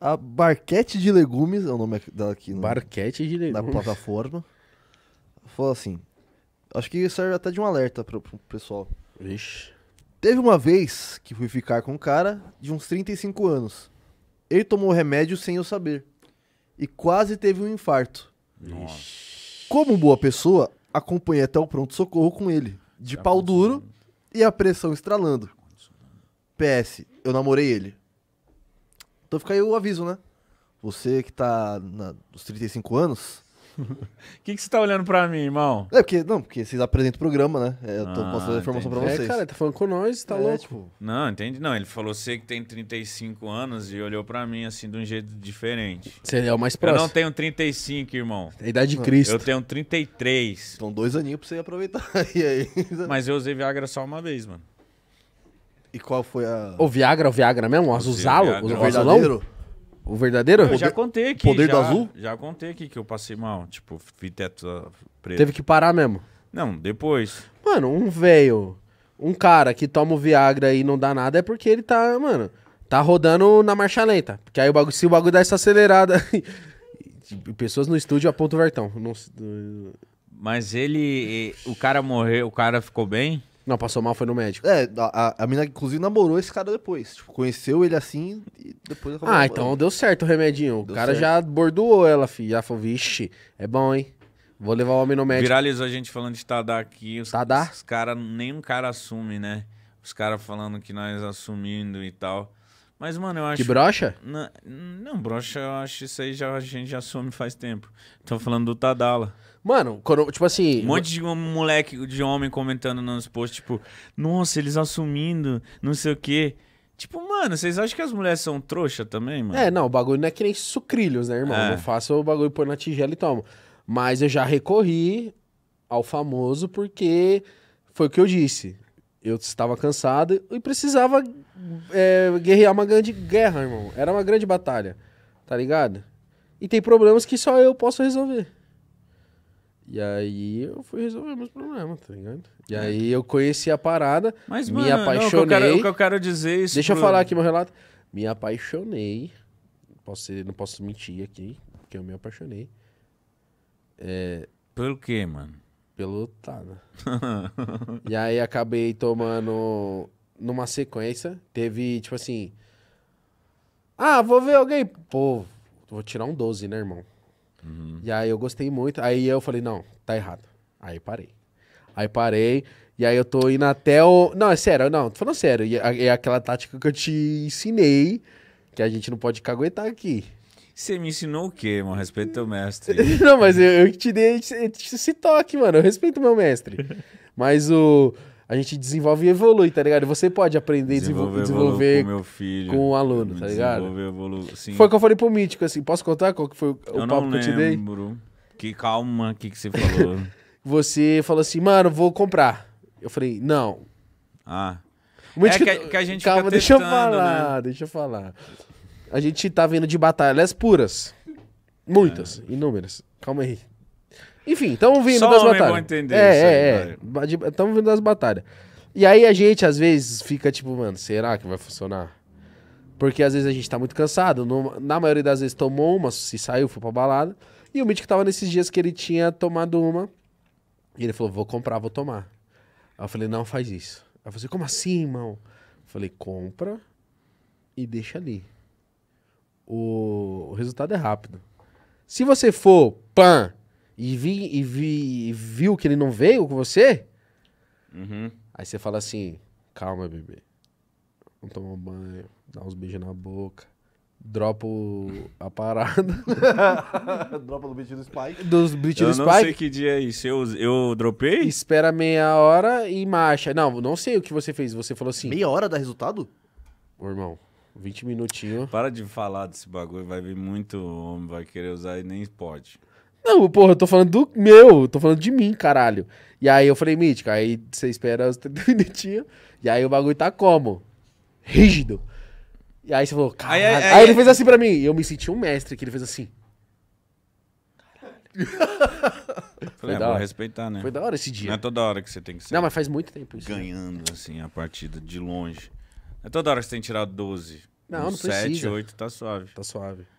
a Barquete de Legumes, é o nome dela aqui. No, Barquete de Legumes. Na plataforma. Falou assim. Acho que serve até de um alerta pro, pro pessoal. Vixe. Teve uma vez que fui ficar com um cara de uns 35 anos. Ele tomou remédio sem eu saber. E quase teve um infarto. Nossa. Como boa pessoa, acompanhei até o pronto-socorro com ele. De Já pau duro e a pressão estralando. PS, eu namorei ele. Então fica aí o aviso, né? Você que tá na, nos 35 anos. O que, que você tá olhando pra mim, irmão? É, porque, não, porque vocês apresentam o programa, né? É, eu tô ah, passando a informação entendi. pra vocês. É, cara, tá falando com nós, tá é, louco. Tipo... Não, entendi. Não, ele falou você que tem 35 anos e olhou pra mim assim de um jeito diferente. Você é o mais próximo. Eu não tenho 35, irmão. É a idade de Cristo. Eu tenho 33. São então, dois aninhos pra você aproveitar. e aí? Mas eu usei Viagra só uma vez, mano. E qual foi a. O Viagra, o Viagra mesmo? O Azuzalo? O, o verdadeiro? O verdadeiro? Eu já contei aqui. Poder já, do azul? Já contei aqui que eu passei mal. Tipo, vi teto ah, preto. Teve que parar mesmo. Não, depois. Mano, um velho, um cara que toma o Viagra e não dá nada é porque ele tá, mano, tá rodando na marcha lenta. Porque aí o bagulho, se o bagulho dá essa acelerada. pessoas no estúdio apontam o Vertão. Não... Mas ele. O cara morreu, o cara ficou bem? Não, passou mal, foi no médico. É, a, a mina, inclusive, namorou esse cara depois. Tipo, conheceu ele assim e depois acabou. Ah, então deu certo o remedinho. Deu o cara certo. já bordoou ela, filho. Já falou, vixe, é bom, hein? Vou levar o homem no médico. Viralizou a gente falando de Tadá aqui. Os, Tadá? Os caras, nenhum cara assume, né? Os caras falando que nós assumindo e tal. Mas, mano, eu acho. Que brocha? Na... Não, brocha, eu acho isso aí já, a gente já some faz tempo. Tô falando do Tadala. Mano, quando, tipo assim. Um monte de um moleque, de homem comentando nos posts, tipo, nossa, eles assumindo, não sei o quê. Tipo, mano, vocês acham que as mulheres são trouxa também, mano? É, não, o bagulho não é que nem sucrilhos, né, irmão? É. Eu faço o bagulho pôr na tigela e tomo. Mas eu já recorri ao famoso porque foi o que eu disse eu estava cansado e precisava é, guerrear uma grande guerra, irmão. Era uma grande batalha, tá ligado? E tem problemas que só eu posso resolver. E aí eu fui resolver meus problemas, tá ligado? E é. aí eu conheci a parada, Mas, me mano, apaixonei. Não, o, que quero, o, que eu quero, dizer é isso. Deixa pro... eu falar aqui meu relato. Me apaixonei. Posso ser, não posso mentir aqui, porque eu me apaixonei. É... Pelo quê, mano? Pelotada. e aí acabei tomando numa sequência. Teve, tipo assim. Ah, vou ver alguém. Pô, vou tirar um 12, né, irmão? Uhum. E aí eu gostei muito. Aí eu falei, não, tá errado. Aí parei. Aí parei. E aí eu tô indo até o. Não, é sério, não, tô falando sério. É aquela tática que eu te ensinei, que a gente não pode caguetar aqui. Você me ensinou o quê, mano? Respeito teu mestre. não, mas eu, eu te dei esse toque, mano. Eu respeito meu mestre. Mas o. A gente desenvolve e evolui, tá ligado? Você pode aprender e desenvolver, desenvolver com, meu filho, com o aluno, tá ligado? sim. Foi o que eu falei pro Mítico, assim. Posso contar qual que foi o eu papo que eu te dei? Eu não lembro. Que calma, o que, que você falou? você falou assim, mano, vou comprar. Eu falei, não. Ah. é que, que, a gente Calma, deixa eu falar, né? deixa eu falar. A gente tá vendo de batalhas puras. Muitas, é. inúmeras. Calma aí. Enfim, estamos vindo Só das batalhas. Vou entender é, isso é, é. Estamos vindo das batalhas. E aí a gente, às vezes, fica tipo, mano, será que vai funcionar? Porque às vezes a gente tá muito cansado. No, na maioria das vezes tomou uma, se saiu, foi pra balada. E o Mítico tava nesses dias que ele tinha tomado uma. E ele falou, vou comprar, vou tomar. Aí eu falei, não, faz isso. Aí eu falei, como assim, irmão? Eu falei, compra e deixa ali o, o resultado é rápido. Se você for pan e, vi, e, vi, e viu que ele não veio com você, uhum. aí você fala assim: calma, bebê. Vamos tomar um banho, dar uns beijos na boca. Dropa a parada. dropa do beat do Spike. Dos beat do Spike. Eu não sei que dia é isso. Eu, eu dropei? Espera meia hora e marcha. Não, não sei o que você fez. Você falou assim. Meia hora dá resultado? Ô, irmão. 20 minutinhos. Para de falar desse bagulho, vai vir muito homem, vai querer usar e nem pode. Não, porra, eu tô falando do meu, tô falando de mim, caralho. E aí eu falei, Mítica, aí você espera os 30 minutinhos, e aí o bagulho tá como? Rígido. E aí você falou, caralho. Aí, aí, aí, aí ele fez assim pra mim, e eu me senti um mestre, que ele fez assim. Foi é, da hora. respeitar, né? Foi da hora esse dia. Não é toda hora que você tem que ser. Não, mas faz muito tempo isso. Né? Ganhando, assim, a partida de longe. É toda hora que você tem que tirar 12. Não, um não 7, precisa. 8 tá suave. Tá suave.